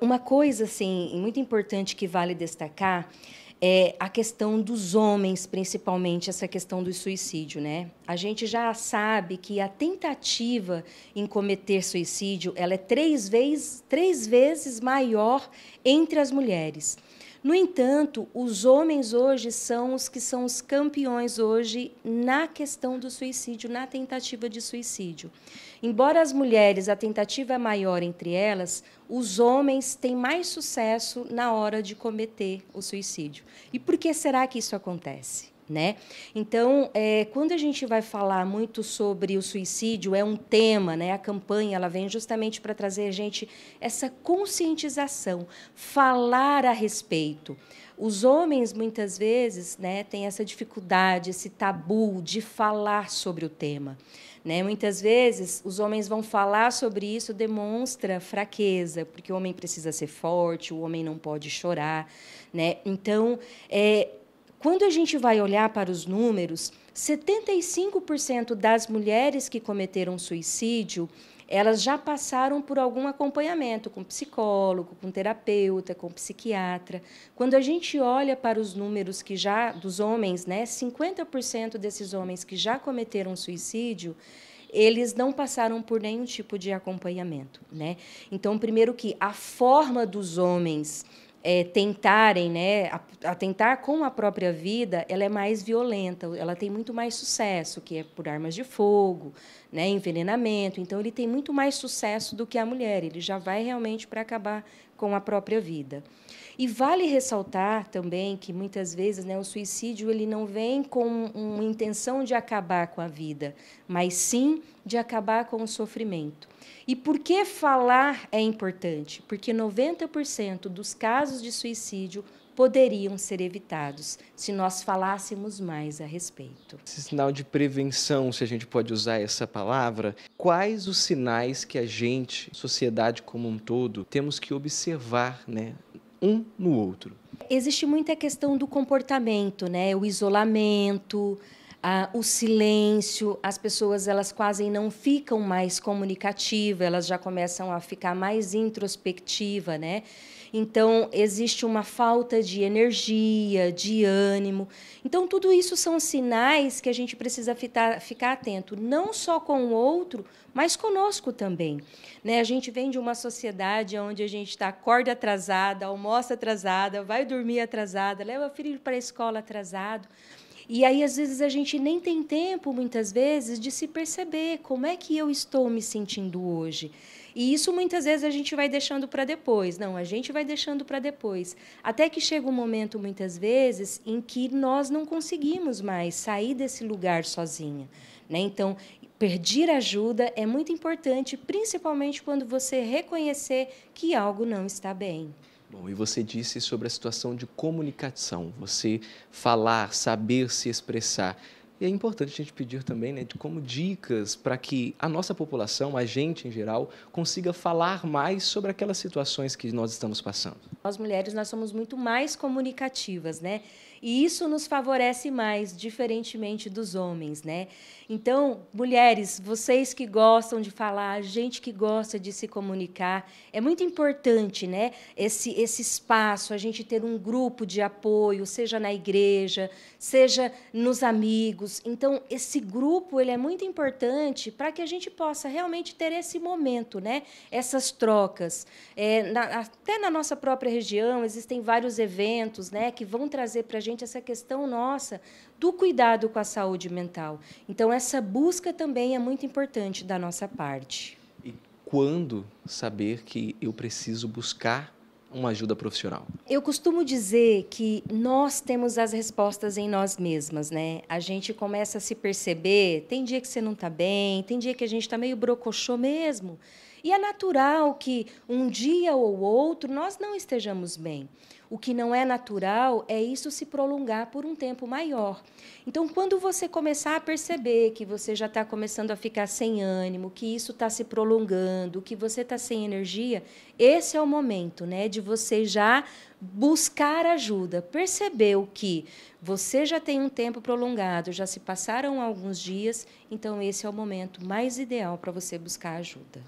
Uma coisa assim muito importante que vale destacar é a questão dos homens, principalmente essa questão do suicídio, né? A gente já sabe que a tentativa em cometer suicídio ela é três vezes, três vezes maior entre as mulheres. No entanto, os homens hoje são os que são os campeões hoje na questão do suicídio, na tentativa de suicídio. Embora as mulheres a tentativa é maior entre elas, os homens têm mais sucesso na hora de cometer o suicídio. E por que será que isso acontece? né? Então, é, quando a gente vai falar muito sobre o suicídio, é um tema, né? A campanha ela vem justamente para trazer a gente essa conscientização, falar a respeito. Os homens muitas vezes, né, têm essa dificuldade, esse tabu de falar sobre o tema. Né? Muitas vezes os homens vão falar sobre isso, demonstra fraqueza, porque o homem precisa ser forte, o homem não pode chorar. Né? Então, é, quando a gente vai olhar para os números, 75% das mulheres que cometeram suicídio, elas já passaram por algum acompanhamento com psicólogo, com terapeuta, com psiquiatra. Quando a gente olha para os números que já dos homens, né, 50% desses homens que já cometeram suicídio, eles não passaram por nenhum tipo de acompanhamento, né? Então, primeiro que a forma dos homens é, tentarem, né, a, a, tentar com a própria vida, ela é mais violenta, ela tem muito mais sucesso, que é por armas de fogo, né, envenenamento. Então, ele tem muito mais sucesso do que a mulher, ele já vai realmente para acabar com a própria vida. E vale ressaltar também que muitas vezes né, o suicídio ele não vem com uma intenção de acabar com a vida, mas sim de acabar com o sofrimento. E por que falar é importante? Porque 90% dos casos de suicídio poderiam ser evitados se nós falássemos mais a respeito. Esse sinal de prevenção, se a gente pode usar essa palavra, quais os sinais que a gente, sociedade como um todo, temos que observar, né, um no outro? Existe muita questão do comportamento, né, o isolamento, ah, o silêncio, as pessoas elas quase não ficam mais comunicativas, elas já começam a ficar mais introspectiva, né? Então existe uma falta de energia, de ânimo. Então tudo isso são sinais que a gente precisa fitar, ficar atento, não só com o outro, mas conosco também. Né? A gente vem de uma sociedade onde a gente está acorda atrasada, almoça atrasada, vai dormir atrasada, leva o filho para a escola atrasado. E aí, às vezes, a gente nem tem tempo, muitas vezes, de se perceber como é que eu estou me sentindo hoje. E isso muitas vezes a gente vai deixando para depois. Não, a gente vai deixando para depois. Até que chega um momento, muitas vezes, em que nós não conseguimos mais sair desse lugar sozinha. Né? Então, pedir ajuda é muito importante, principalmente quando você reconhecer que algo não está bem. Bom, e você disse sobre a situação de comunicação, você falar, saber se expressar. E é importante a gente pedir também, né, de como dicas para que a nossa população, a gente em geral, consiga falar mais sobre aquelas situações que nós estamos passando. Nós mulheres nós somos muito mais comunicativas, né? E isso nos favorece mais, diferentemente dos homens, né? Então, mulheres, vocês que gostam de falar, a gente que gosta de se comunicar, é muito importante, né? Esse esse espaço, a gente ter um grupo de apoio, seja na igreja, seja nos amigos amigos. Então, esse grupo ele é muito importante para que a gente possa realmente ter esse momento, né? essas trocas. É, na, até na nossa própria região, existem vários eventos né, que vão trazer para a gente essa questão nossa do cuidado com a saúde mental. Então, essa busca também é muito importante da nossa parte. E quando saber que eu preciso buscar uma ajuda profissional? Eu costumo dizer que nós temos as respostas em nós mesmas, né? A gente começa a se perceber, tem dia que você não está bem, tem dia que a gente está meio brocochô mesmo. E é natural que um dia ou outro nós não estejamos bem. O que não é natural é isso se prolongar por um tempo maior. Então, quando você começar a perceber que você já está começando a ficar sem ânimo, que isso está se prolongando, que você está sem energia, esse é o momento, né, de você já buscar ajuda. Percebeu que você já tem um tempo prolongado, já se passaram alguns dias, então esse é o momento mais ideal para você buscar ajuda.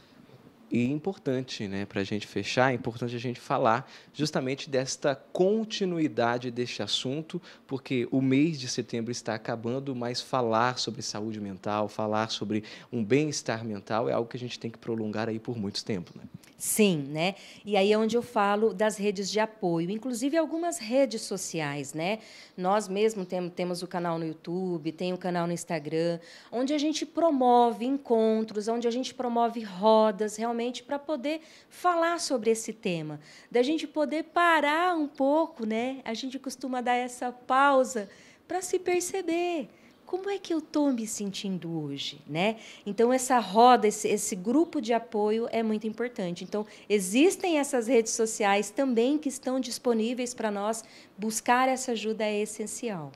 E é importante, né, para a gente fechar, é importante a gente falar justamente desta continuidade deste assunto, porque o mês de setembro está acabando, mas falar sobre saúde mental, falar sobre um bem-estar mental é algo que a gente tem que prolongar aí por muito tempo, né? Sim, né? E aí é onde eu falo das redes de apoio, inclusive algumas redes sociais, né? Nós mesmo temos, temos o canal no YouTube, tem o canal no Instagram, onde a gente promove encontros, onde a gente promove rodas, realmente realmente para poder falar sobre esse tema, da gente poder parar um pouco, né? A gente costuma dar essa pausa para se perceber como é que eu estou me sentindo hoje, né? Então essa roda, esse, esse, grupo de apoio é muito importante. Então existem essas redes sociais também que estão disponíveis para nós. Buscar essa ajuda é essencial.